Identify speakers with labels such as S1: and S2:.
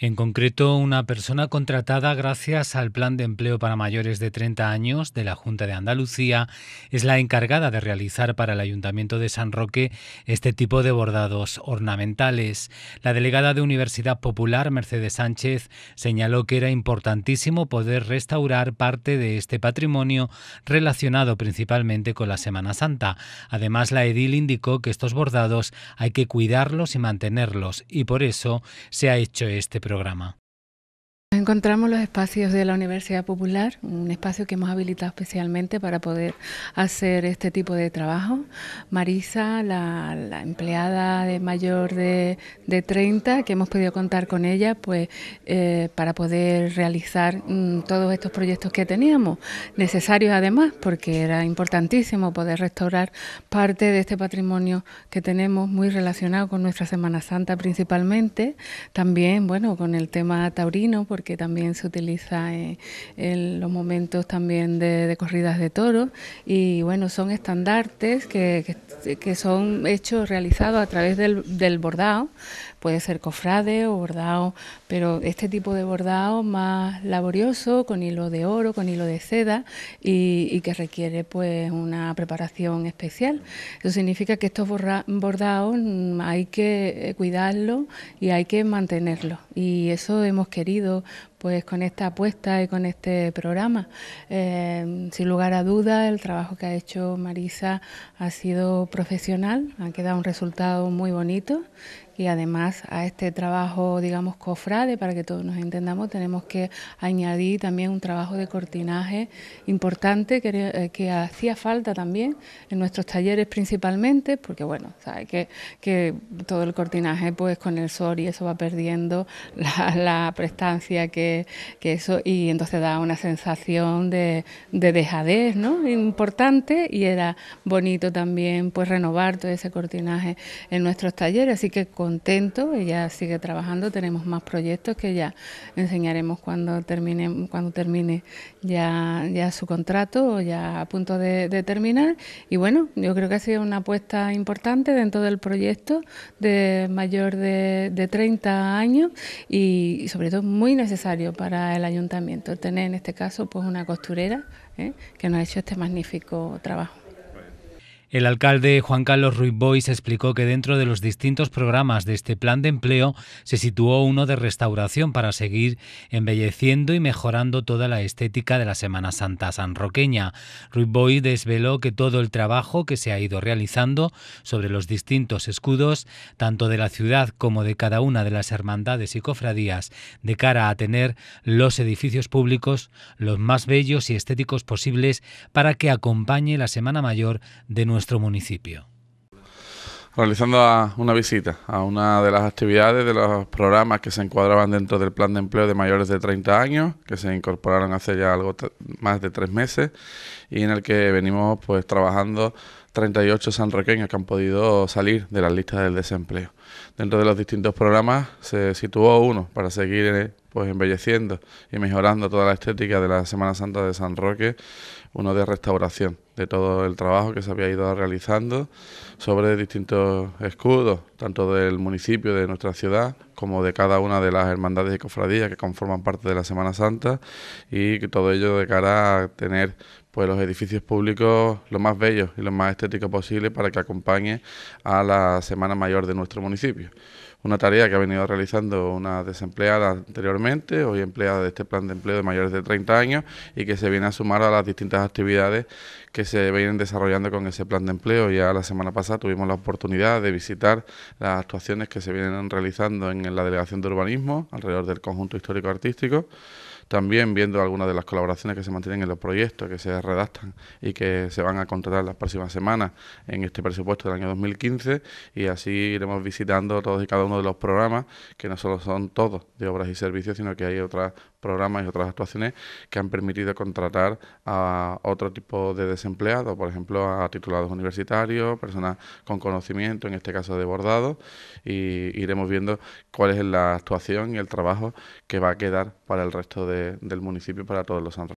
S1: En concreto, una persona contratada gracias al Plan de Empleo para Mayores de 30 años de la Junta de Andalucía es la encargada de realizar para el Ayuntamiento de San Roque este tipo de bordados ornamentales. La delegada de Universidad Popular, Mercedes Sánchez, señaló que era importantísimo poder restaurar parte de este patrimonio relacionado principalmente con la Semana Santa. Además, la edil indicó que estos bordados hay que cuidarlos y mantenerlos y por eso se ha hecho este proyecto programa
S2: Encontramos los espacios de la Universidad Popular, un espacio que hemos habilitado especialmente para poder hacer este tipo de trabajo. Marisa, la, empleada de mayor de, 30, que hemos podido contar con ella pues, eh, para poder realizar mm, todos estos proyectos que teníamos, necesarios además, porque era importantísimo poder restaurar parte de este patrimonio que tenemos muy relacionado con nuestra Semana Santa principalmente, también bueno, con el tema taurino, porque que también se utiliza en, los momentos también de, corridas de toros. Y bueno, son estandartes que, son hechos, realizados a través del, del bordado, puede ser cofrade o bordado, pero este tipo de bordado más laborioso, con hilo de oro, con hilo de seda y, que requiere pues una preparación especial. Eso significa que estos bordados hay que eh, cuidarlos y hay que mantenerlos y eso hemos querido pues con esta apuesta y con este programa. Eh, sin lugar a dudas, el trabajo que ha hecho Marisa ha sido profesional, ha quedado un resultado muy bonito y además a este trabajo, digamos, cofrade, para que todos nos entendamos, tenemos que añadir también un trabajo de cortinaje importante que, eh, hacía falta también en nuestros talleres principalmente, porque bueno, sabe que, todo el cortinaje pues con el sol y eso va perdiendo la prestancia que, eso, y entonces da una sensación de, dejadez, Importante y era bonito también pues renovar todo ese cortinaje en nuestros talleres, así que contento, ella sigue trabajando, tenemos más proyectos que ya enseñaremos cuando termine, cuando termine ya, ya su contrato, o ya a punto de, terminar, y bueno, yo creo que ha sido una apuesta importante dentro del proyecto de mayor de, de 30 años y sobre todo muy necesario necesario para el ayuntamiento tener en este caso pues una costurera ¿eh? que nos ha hecho este magnífico trabajo.
S1: El alcalde Juan Carlos Ruiz explicó que dentro de los distintos programas de este plan de empleo se situó uno de restauración para seguir embelleciendo y mejorando toda la estética de la Semana Santa sanroqueña. Ruiz Bois desveló que todo el trabajo que se ha ido realizando sobre los distintos escudos, tanto de la ciudad como de cada una de las hermandades y cofradías, de cara a tener los edificios públicos los más bellos y estéticos posibles para que acompañe la Semana Mayor de nuestra nuestro municipio.
S3: Realizando una visita a una de las actividades de los programas que se encuadraban dentro del plan de empleo de mayores de 30 años, que se incorporaron hace ya algo más de tres meses, y en el que venimos pues trabajando 38 sanroqueños que han podido salir de las listas del desempleo. Dentro de los distintos programas se situó uno para seguir pues embelleciendo y mejorando toda la estética de la Semana Santa de San Roque, uno de restauración de todo el trabajo que se había ido realizando sobre distintos escudos, tanto del municipio de nuestra ciudad como de cada una de las hermandades y cofradías que conforman parte de la Semana Santa y que todo ello de cara a tener pues los edificios públicos lo más bellos y lo más estéticos posible para que acompañe a la Semana Mayor de nuestro municipio. Una tarea que ha venido realizando una desempleada anteriormente, hoy empleada de este plan de empleo de mayores de 30 años y que se viene a sumar a las distintas actividades que se vienen desarrollando con ese plan de empleo. Ya la semana pasada tuvimos la oportunidad de visitar las actuaciones que se vienen realizando en la Delegación de Urbanismo alrededor del conjunto histórico-artístico, también viendo algunas de las colaboraciones que se mantienen en los proyectos que se redactan y que se van a contratar las próximas semanas en este presupuesto del año 2015 y así iremos visitando todos y cada uno de los programas, que no solo son todos de obras y servicios, sino que hay otros programas y otras actuaciones que han permitido contratar a otro tipo de desempleados, por ejemplo, a titulados universitarios, personas con conocimiento, en este caso de bordado, y iremos viendo cuál es la actuación y el trabajo que va a quedar para el resto del municipio, para todos los santos.